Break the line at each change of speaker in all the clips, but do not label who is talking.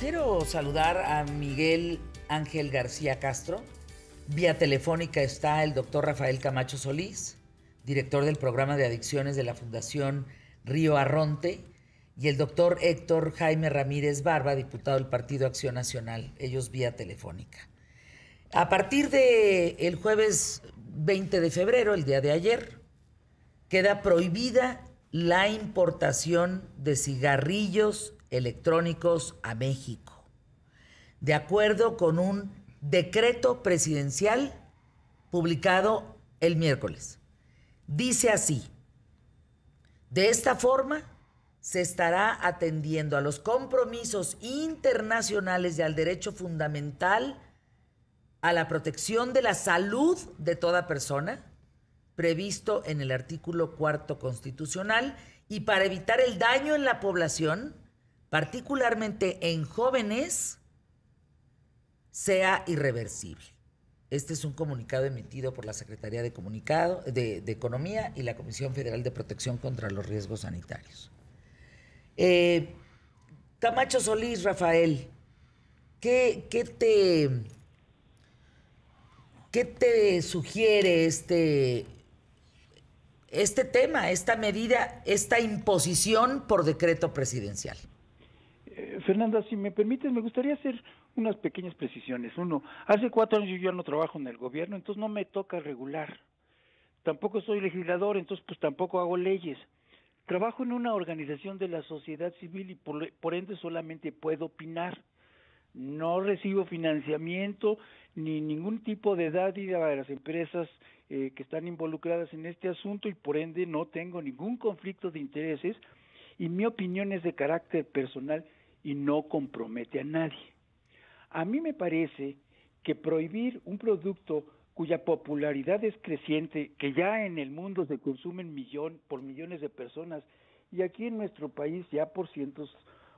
Quiero saludar a Miguel Ángel García Castro. Vía telefónica está el doctor Rafael Camacho Solís, director del programa de adicciones de la Fundación Río Arronte, y el doctor Héctor Jaime Ramírez Barba, diputado del Partido Acción Nacional, ellos vía telefónica. A partir del el jueves 20 de febrero, el día de ayer, queda prohibida la importación de cigarrillos electrónicos a México, de acuerdo con un decreto presidencial publicado el miércoles. Dice así, de esta forma se estará atendiendo a los compromisos internacionales y al derecho fundamental a la protección de la salud de toda persona, previsto en el artículo cuarto constitucional, y para evitar el daño en la población particularmente en jóvenes, sea irreversible. Este es un comunicado emitido por la Secretaría de, Comunicado, de, Economía y la Comisión Federal de Protección contra los Riesgos Sanitarios. Camacho eh, Solís, Rafael, ¿qué, te, qué te sugiere este, este tema, esta medida, esta imposición por decreto presidencial? Fernanda, si me permites, me gustaría hacer unas pequeñas precisiones. Uno, hace cuatro años yo ya no trabajo en el gobierno,
entonces no me toca regular. Tampoco soy legislador, entonces pues tampoco hago leyes. Trabajo en una organización de la sociedad civil y por, ende solamente puedo opinar. No recibo financiamiento ni ningún tipo de dádiva de las empresas eh, que están involucradas en este asunto y por ende no tengo ningún conflicto de intereses y mi opinión es de carácter personal y no compromete a nadie. A mí me parece que prohibir un producto cuya popularidad es creciente, que ya en el mundo se consumen millón por millones de personas y aquí en nuestro país ya por cientos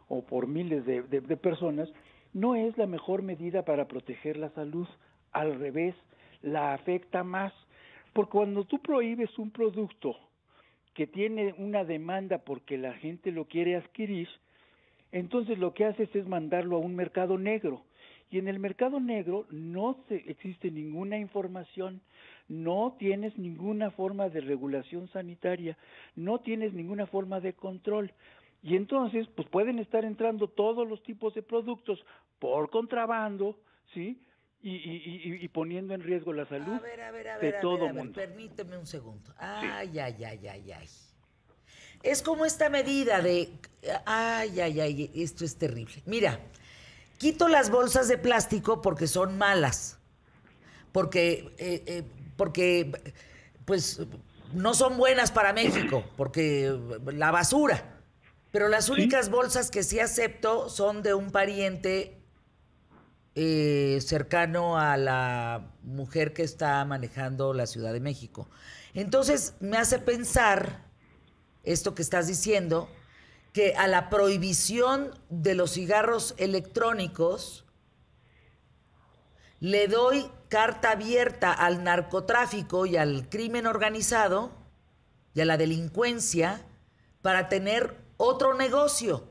o por miles de, de personas, no es la mejor medida para proteger la salud. Al revés, la afecta más. Porque cuando tú prohíbes un producto que tiene una demanda porque la gente lo quiere adquirir, entonces lo que haces es mandarlo a un mercado negro. Y en el mercado negro no se existe ninguna información, no tienes ninguna forma de regulación sanitaria, no tienes ninguna forma de control. Y entonces, pues pueden estar entrando todos los tipos de productos por contrabando, ¿sí? Y, poniendo en riesgo la
salud a ver, de todo mundo. Permíteme un segundo. Ay, ay, ay, ay, ay. Es como esta medida de, ay, ay, ay, esto es terrible. Mira, quito las bolsas de plástico porque son malas, porque, eh, eh, porque, pues, no son buenas para México, porque eh, la basura. Pero las únicas bolsas que sí acepto son de un pariente cercano a la mujer que está manejando la Ciudad de México. Entonces me hace pensar esto que estás diciendo, que a la prohibición de los cigarros electrónicos le doy carta abierta al narcotráfico y al crimen organizado y a la delincuencia para tener otro negocio.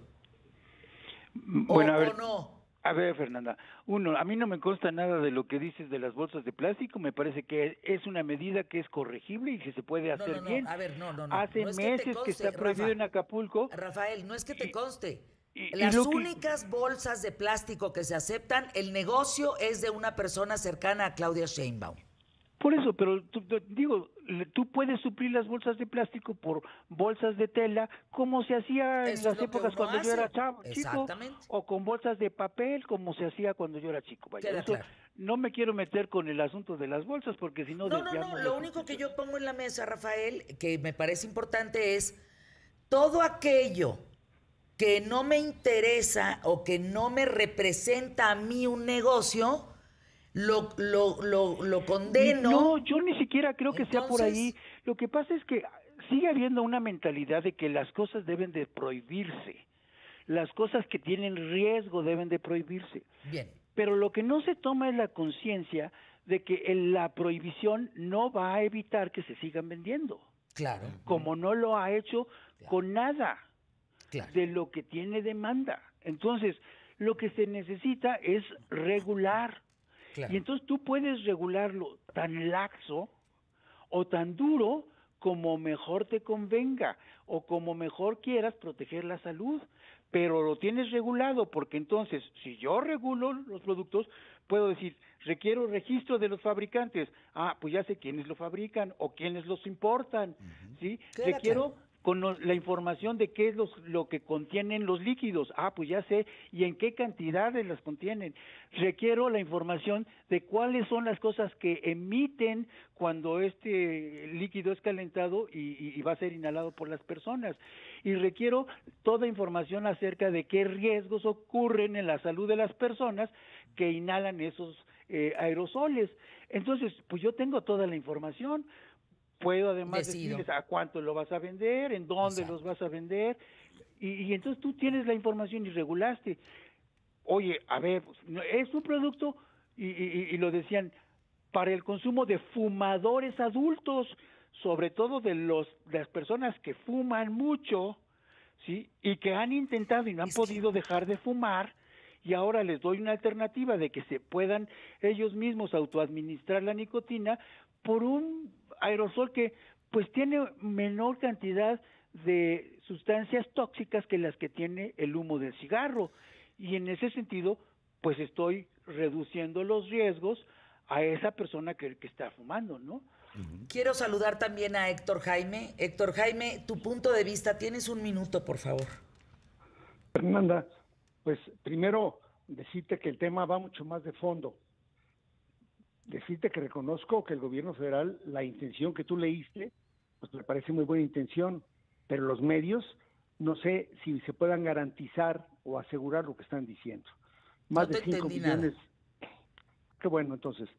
Bueno, ver, no. A ver, Fernanda, uno, a mí no me consta nada de lo que dices de las bolsas de plástico, me parece que es una medida que es corregible y que se puede hacer bien. no, no, no. Hace meses que, está prohibido en
Acapulco. Rafael, no es que te conste. las únicas bolsas de plástico que se aceptan, el negocio es de una persona cercana a Claudia Sheinbaum.
Por eso, pero digo, tú puedes suplir las bolsas de plástico por bolsas de tela, como se hacía en las épocas cuando yo era chavo, chico, o con bolsas de papel, como se hacía cuando yo era chico. No me quiero meter con el asunto de las
bolsas, porque si no... No, no, no, lo único que yo pongo en la mesa, Rafael, que me parece importante es todo aquello que no me interesa o que no me representa a mí un negocio, lo, lo, lo, condeno. No, yo ni siquiera
creo que sea por ahí. Lo que pasa es que sigue habiendo una mentalidad de que las cosas deben de prohibirse. Las cosas que tienen riesgo deben de prohibirse. Bien. Pero lo que no se toma es la conciencia de que la prohibición no va a evitar que se sigan vendiendo. Claro. Como no lo ha hecho con nada de lo que tiene demanda. Entonces, lo que se necesita es regular, y entonces tú puedes regularlo tan laxo o tan duro como mejor te convenga o como mejor quieras proteger la salud, pero lo tienes regulado porque entonces si yo regulo los productos, puedo decir, requiero registro de los fabricantes, ah, pues ya sé quiénes lo fabrican o quiénes los importan, ¿sí? -huh. ¿sí? con la información de qué es los, lo que contienen los líquidos. Ah, pues ya sé, y en qué cantidades las contienen. Requiero la información de cuáles son las cosas que emiten cuando este líquido es calentado y, va a ser inhalado por las personas. Y requiero toda información acerca de qué riesgos ocurren en la salud de las personas que inhalan esos eh, aerosoles. Entonces, pues yo tengo toda la información puedo además decirles a cuánto lo vas a vender, en dónde los vas a vender, y, entonces tú tienes la información y regulaste. Oye, a ver, pues, es un producto, y, lo decían, para el consumo de fumadores adultos, sobre todo de los, las personas que fuman mucho, ¿sí? Y que han intentado y no han podido dejar de fumar, y ahora les doy una alternativa de que se puedan ellos mismos autoadministrar la nicotina por un aerosol que pues tiene menor cantidad de sustancias tóxicas que las que tiene el humo del cigarro y en ese sentido pues estoy reduciendo los riesgos a esa persona que,
está fumando, ¿no? Quiero saludar también a Héctor Jaime. Héctor Jaime, tu punto de vista, tienes un minuto, por favor.
Fernanda, pues primero decirte que el tema va mucho más de fondo decirte que reconozco que el gobierno federal, la intención que tú leíste, pues me parece muy buena intención, pero los medios no sé si se puedan garantizar o asegurar lo que están diciendo. Más de 5 millones. Qué bueno, entonces,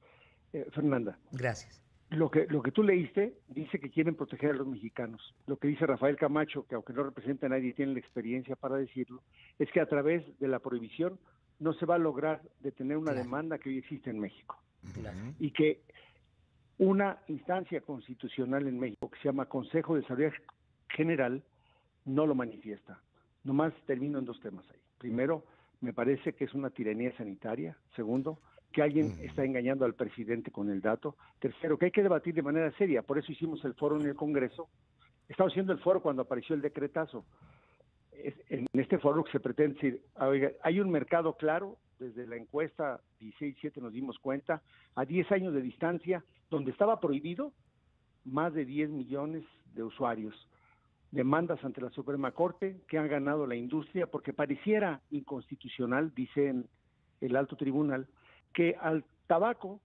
eh, Fernanda. Gracias. Lo que, lo que tú leíste dice que quieren proteger a los mexicanos. Lo que dice Rafael Camacho, que aunque no representa a nadie, tiene la experiencia para decirlo, es que a través de la prohibición no se va a lograr detener una demanda que hoy existe en México. Y que una instancia constitucional en México que se llama Consejo de Salud General no lo manifiesta. Nomás termino en dos temas ahí. Primero, me parece que es una tiranía sanitaria. Segundo, que alguien está engañando al presidente con el dato. Tercero, que hay que debatir de manera seria. Por eso hicimos el foro en el Congreso. Estamos haciendo el foro cuando apareció el decretazo. en este foro que se pretende decir, oiga, hay un mercado claro desde la encuesta 16-7 nos dimos cuenta, a 10 años de distancia, donde estaba prohibido, más de 10 millones de usuarios. Demandas ante la Suprema Corte que han ganado la industria porque pareciera inconstitucional, dice el alto tribunal, que al tabaco,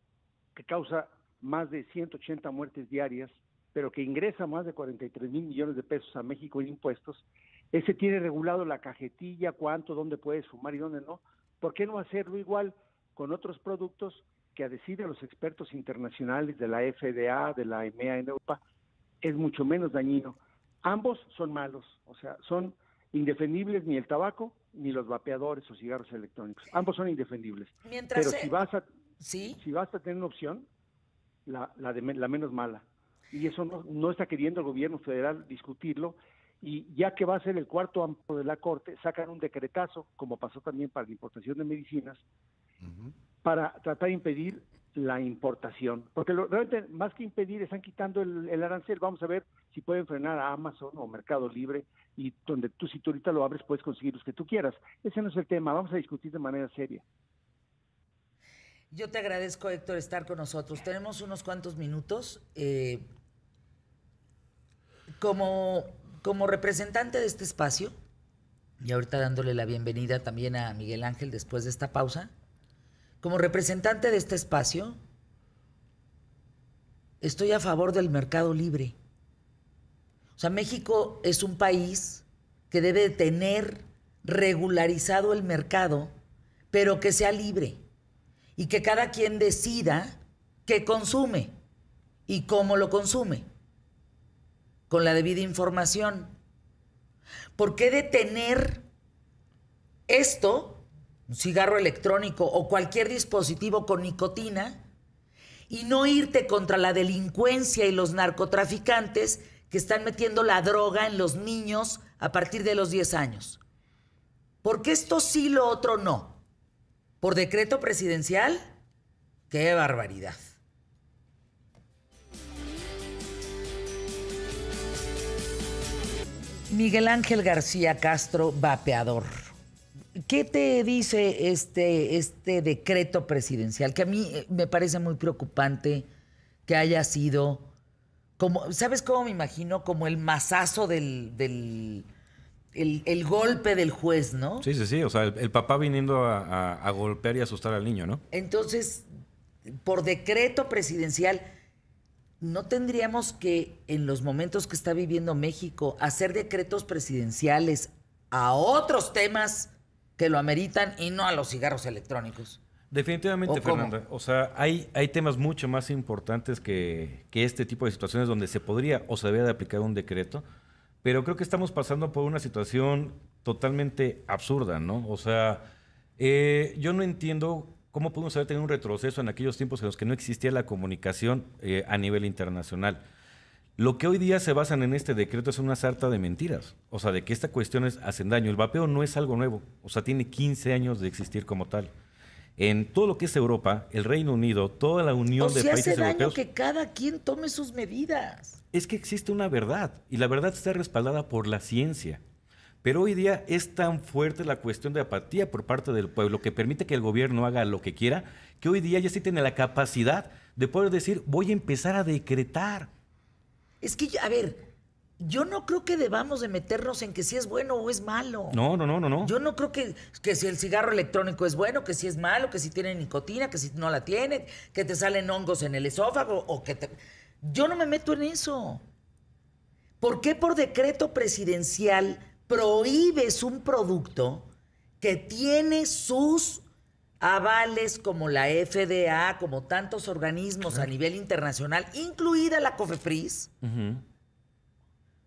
que causa más de 180 muertes diarias, pero que ingresa más de 43 mil millones de pesos a México en impuestos, ese tiene regulado la cajetilla, cuánto, dónde puedes fumar y dónde no, ¿Por qué no hacerlo igual con otros productos que a decir a los expertos internacionales de la FDA, de la EMEA en Europa, es mucho menos dañino? Ambos son malos, o sea, son indefendibles ni el tabaco ni los vapeadores o cigarros electrónicos. Ambos son indefendibles.
Pero si, vas
a, si vas a tener una opción, la, la, menos mala. Y eso no está queriendo el gobierno federal discutirlo y ya que va a ser el cuarto amplio de la Corte, sacan un decretazo, como pasó también para la importación de medicinas, para tratar de impedir la importación. Porque realmente, más que impedir, están quitando el, arancel. Vamos a ver si pueden frenar a Amazon o Mercado Libre, y donde tú, si tú ahorita lo abres, puedes conseguir los que tú quieras. Ese no es el tema. Vamos a discutir de manera seria.
Yo te agradezco, Héctor, estar con nosotros. Tenemos unos cuantos minutos. Eh, como como representante de este espacio, y ahorita dándole la bienvenida también a Miguel Ángel después de esta pausa, como representante de este espacio, estoy a favor del mercado libre. O sea, México es un país que debe tener regularizado el mercado, pero que sea libre y que cada quien decida qué consume y cómo lo consume con la debida información. ¿Por qué detener esto, un cigarro electrónico o cualquier dispositivo con nicotina, y no irte contra la delincuencia y los narcotraficantes que están metiendo la droga en los niños a partir de los 10 años? ¿Por qué esto sí, lo otro no? ¿Por decreto presidencial? ¡Qué barbaridad! Miguel Ángel García Castro, vapeador. ¿Qué te dice este, este decreto presidencial? Que a mí eh, me parece muy preocupante que haya sido, como, ¿sabes cómo me imagino? Como el mazazo del, del el, golpe del juez, ¿no? Sí, sí, sí,
o sea, el, papá viniendo a, a golpear y asustar al niño, ¿no?
Entonces, por decreto presidencial, no tendríamos que, en los momentos que está viviendo México, hacer decretos presidenciales a otros temas que lo ameritan y no a los cigarros electrónicos.
Definitivamente, Fernanda. O sea, hay, hay temas mucho más importantes que, este tipo de situaciones donde se podría o se debería de aplicar un decreto, pero creo que estamos pasando por una situación totalmente absurda, ¿no? O sea, eh, yo no entiendo ¿Cómo podemos haber tenido un retroceso en aquellos tiempos en los que no existía la comunicación eh, a nivel internacional? Lo que hoy día se basan en este decreto es una sarta de mentiras. O sea, de que esta cuestiones es, hacen daño. El vapeo no es algo nuevo. O sea, tiene 15 años de existir como tal. En todo lo que es Europa, el Reino Unido, toda la Unión de países hace daño que
cada quien tome sus medidas.
Es que existe una verdad y la verdad está respaldada por la ciencia. Pero hoy día es tan fuerte la cuestión de apatía por parte del pueblo que permite que el gobierno haga lo que quiera, que hoy día ya sí tiene la capacidad de poder decir, voy a empezar a decretar.
Es que, a ver, yo no creo que debamos de meternos en que si es bueno o es malo. No, no, no, no, no. Yo no creo que, que si el cigarro electrónico es bueno, que si es malo, que si tiene nicotina, que si no la tiene, que te salen hongos en el esófago o que te... Yo no me meto en eso. ¿Por qué por decreto presidencial prohíbes un producto que tiene sus avales como la FDA, como tantos organismos a nivel internacional, incluida la COFEPRIS,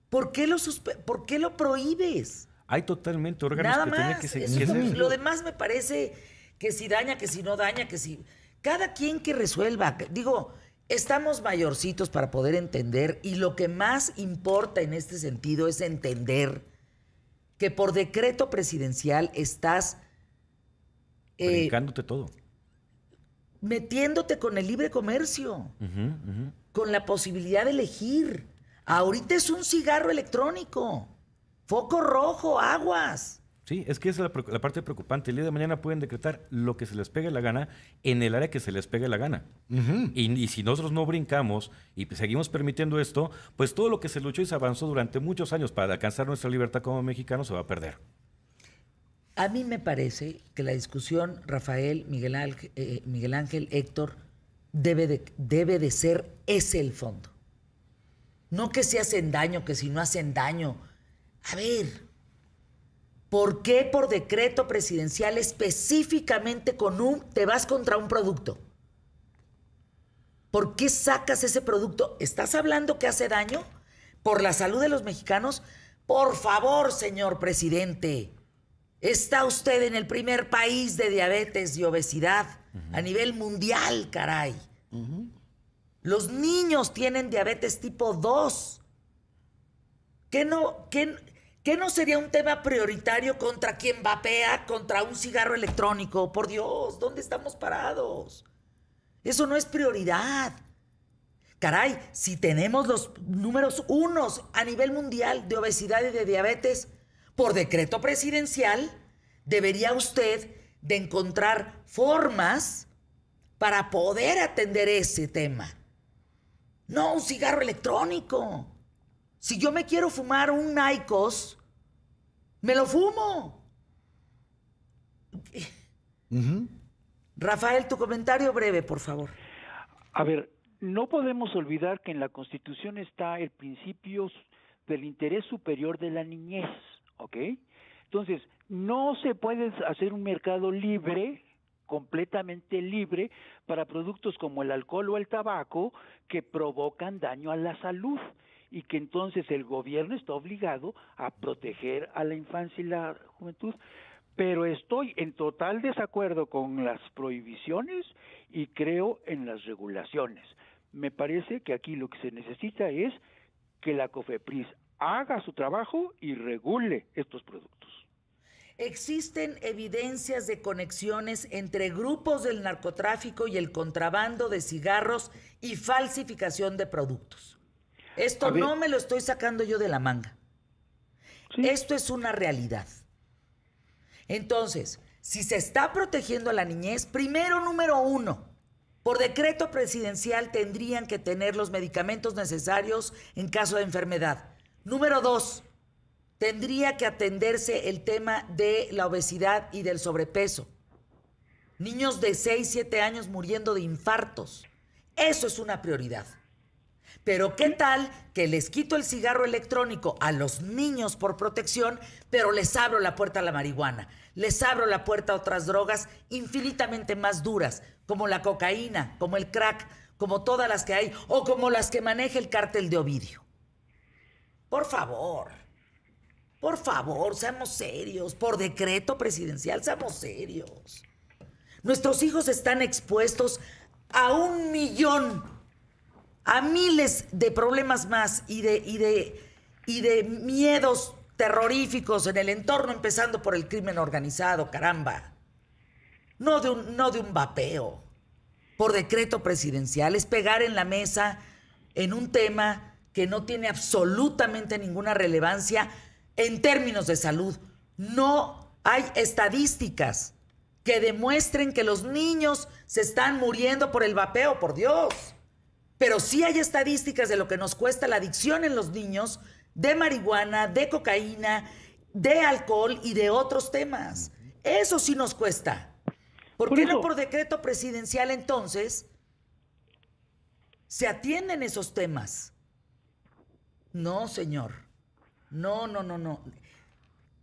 ¿por, qué lo ¿por lo prohíbes? Hay totalmente órganos que tienen que seguir. lo demás me parece que si daña, que si no daña, que si... Cada quien que resuelva, digo, estamos mayorcitos para poder entender y lo que más importa en este sentido es entender que por decreto presidencial estás... Eh, todo. Metiéndote con el libre comercio, con la posibilidad de elegir. Ahorita es un cigarro electrónico, foco rojo, aguas.
Sí, es que esa es la, parte preocupante. El día de mañana pueden decretar lo que se les pegue la gana en el área que se les pegue la gana. y, si nosotros no brincamos y seguimos permitiendo esto, pues todo lo que se luchó y se avanzó durante muchos años para alcanzar nuestra libertad como mexicanos se va a perder.
A mí me parece que la discusión, Rafael, Miguel Ángel, eh, eh, Héctor, debe de, debe de ser ese el fondo. No que se hacen daño, que si no hacen daño. A ver, ¿Por qué por decreto presidencial específicamente con un te vas contra un producto? ¿Por qué sacas ese producto? ¿Estás hablando que hace daño por la salud de los mexicanos? Por favor, señor presidente, está usted en el primer país de diabetes y obesidad a nivel mundial, caray. Los niños tienen diabetes tipo 2. ¿Qué no, qué, ¿Qué no sería un tema prioritario contra quien vapea, contra un cigarro electrónico? Por Dios, ¿dónde estamos parados? Eso no es prioridad. Caray, si tenemos los números unos a nivel mundial de obesidad y de diabetes, por decreto presidencial, debería usted de encontrar formas para poder atender ese tema. No un cigarro electrónico. Si yo me quiero fumar un Nikos, me lo fumo. Rafael, tu comentario breve, por favor. A ver, no
podemos olvidar que en la Constitución está el principio del interés superior de la niñez, ¿ok? Entonces, no se puede hacer un mercado libre, completamente libre, para productos como el alcohol o el tabaco que provocan daño a la salud y que entonces el gobierno está obligado a proteger a la infancia y la juventud. Pero estoy en total desacuerdo con las prohibiciones y creo en las regulaciones. Me parece que aquí lo que se necesita es que la COFEPRIS haga su trabajo y regule estos productos.
Existen evidencias de conexiones entre grupos del narcotráfico y el contrabando de cigarros y falsificación de productos. Esto no me lo estoy sacando yo de la manga. Esto es una realidad. Entonces, si se está protegiendo a la niñez, primero, número uno, por decreto presidencial tendrían que tener los medicamentos necesarios en caso de enfermedad. Número dos, tendría que atenderse el tema de la obesidad y del sobrepeso. Niños de 6, 7 años muriendo de infartos. Eso es una prioridad. Pero ¿qué tal que les quito el cigarro electrónico a los niños por protección, pero les abro la puerta a la marihuana? Les abro la puerta a otras drogas infinitamente más duras, como la cocaína, como el crack, como todas las que hay, o como las que maneja el cártel de Ovidio. Por favor, por favor, seamos serios. Por decreto presidencial, seamos serios. Nuestros hijos están expuestos a un millón a miles de problemas más y de, y de, y de miedos terroríficos en el entorno, empezando por el crimen organizado, caramba. No de un, no de un vapeo. Por decreto presidencial es pegar en la mesa en un tema que no tiene absolutamente ninguna relevancia en términos de salud. No hay estadísticas que demuestren que los niños se están muriendo por el vapeo, por Dios. Pero sí hay estadísticas de lo que nos cuesta la adicción en los niños de marihuana, de cocaína, de alcohol y de otros temas. Eso sí nos cuesta. ¿Por, qué no por decreto presidencial entonces se atienden esos temas? No, señor. No, no, no, no.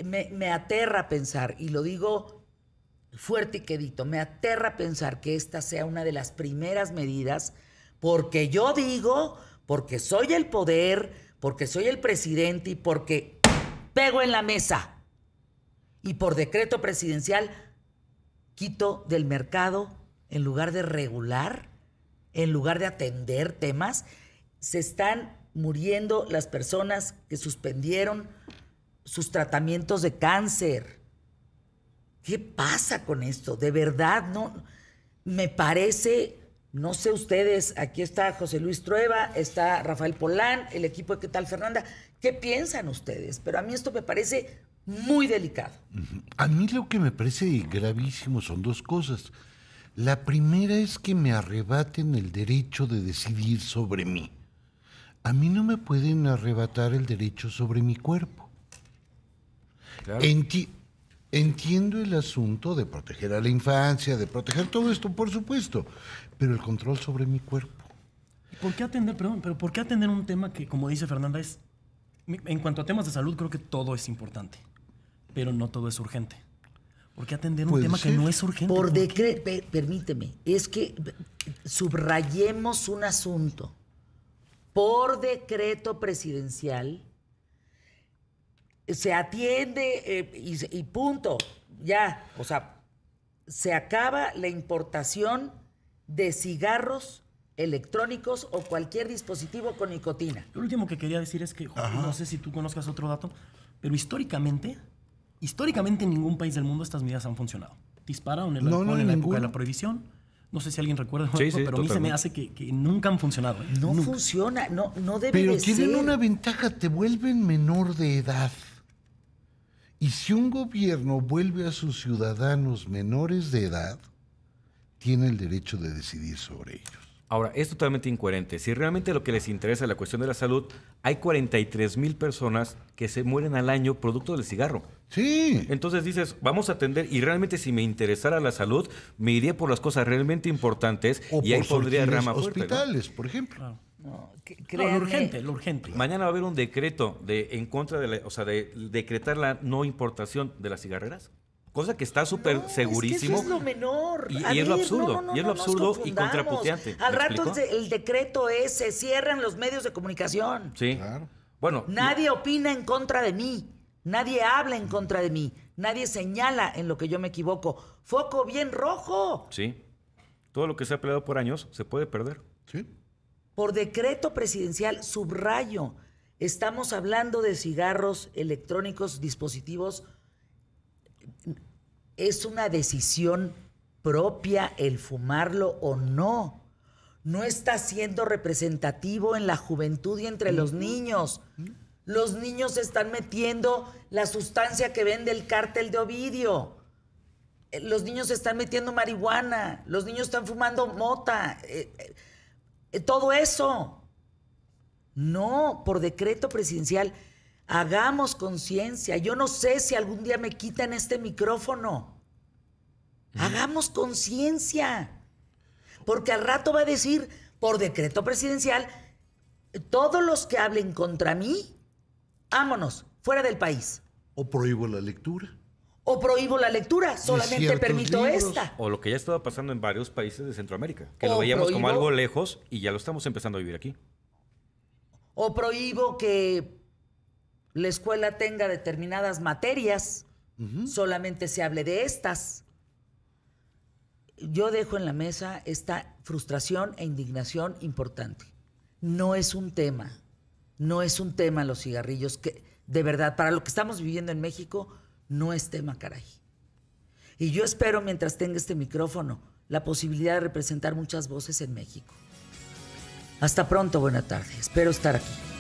Me, me aterra pensar, y lo digo fuerte y quedito, me aterra pensar que esta sea una de las primeras medidas porque yo digo, porque soy el poder, porque soy el presidente y porque pego en la mesa. Y por decreto presidencial quito del mercado, en lugar de regular, en lugar de atender temas, se están muriendo las personas que suspendieron sus tratamientos de cáncer. ¿Qué pasa con esto? De verdad, no me parece no sé ustedes, aquí está José Luis Trueba, está Rafael Polán, el equipo de ¿Qué tal Fernanda? ¿Qué piensan ustedes? Pero a mí esto me parece muy delicado.
A mí lo que me parece gravísimo son dos cosas. La primera es que me arrebaten el derecho de decidir sobre mí. A mí no me pueden arrebatar el derecho sobre mi cuerpo. En ti, Entiendo el asunto de proteger a la infancia, de proteger todo esto, por supuesto, pero el control sobre mi cuerpo. ¿Por
qué atender, pero por qué atender un tema que, como dice Fernanda, es. En cuanto a temas de salud, creo que todo es importante, pero no todo es urgente. ¿Por qué atender un tema que no es
urgente? ¿Por decreto, permíteme, es que eh, subrayemos un asunto. Por decreto presidencial, se atiende eh, y, punto, ya, o sea, se acaba la importación de cigarros electrónicos o cualquier dispositivo con nicotina.
Lo último que quería decir es que, no sé si tú conozcas otro dato, pero históricamente, históricamente en ningún país del mundo estas medidas han funcionado. Dispararon el en la época de la prohibición, no sé si alguien recuerda, pero a mí se me hace que, nunca han funcionado. ¿eh?
No
funciona, no, no debe Pero tienen una ventaja, te vuelven menor de edad.
Y si un gobierno vuelve a sus ciudadanos menores de edad, tiene el derecho de decidir sobre ellos.
Ahora, es totalmente incoherente. Si realmente lo que les interesa es la cuestión de la salud, hay 43 mil personas que se mueren al año producto del cigarro. Sí. Entonces dices, vamos a atender, y realmente si me interesara la salud, me iría por las cosas realmente importantes y ahí pondría rama hospitales,
por ejemplo.
No, lo urgente, lo urgente. Mañana va a haber un decreto de en contra de la, o sea, de decretar la no importación de las cigarreras. Cosa que está súper segurísimo. Es, es lo
menor. Y, es lo absurdo. y es lo absurdo y contraputeante. Al rato el, decreto es se cierran los medios de comunicación. Sí. Claro. Bueno. Nadie opina en contra de mí. Nadie habla en contra de mí. Nadie señala en lo que yo me equivoco. Foco bien rojo.
Sí. Todo lo que se ha peleado por años se puede perder. Sí
por decreto presidencial, subrayo, estamos hablando de cigarros electrónicos, dispositivos. Es una decisión propia el fumarlo o no. No está siendo representativo en la juventud y entre los niños. Los niños están metiendo la sustancia que vende el cártel de Ovidio. Eh, los niños están metiendo marihuana. Los niños están fumando mota. Eh, eh, eh, todo eso. No, por decreto presidencial, hagamos conciencia. Yo no sé si algún día me quitan este micrófono. Hagamos conciencia. Porque al rato va a decir, por decreto presidencial, todos los que hablen contra mí, vámonos, fuera del país. O prohíbo la lectura o prohíbo la lectura, solamente permito esta.
O lo que ya estaba pasando en varios países de Centroamérica, que lo veíamos como algo lejos y ya lo estamos empezando a vivir
aquí. O prohíbo que la escuela tenga determinadas materias, solamente se hable de estas. Yo dejo en la mesa esta frustración e indignación importante. No es un tema, no es un tema los cigarrillos que, de verdad, para lo que estamos viviendo en México, no esté caray. Y yo espero, mientras tenga este micrófono, la posibilidad de representar muchas voces en México. Hasta pronto, buena tarde. Espero estar aquí.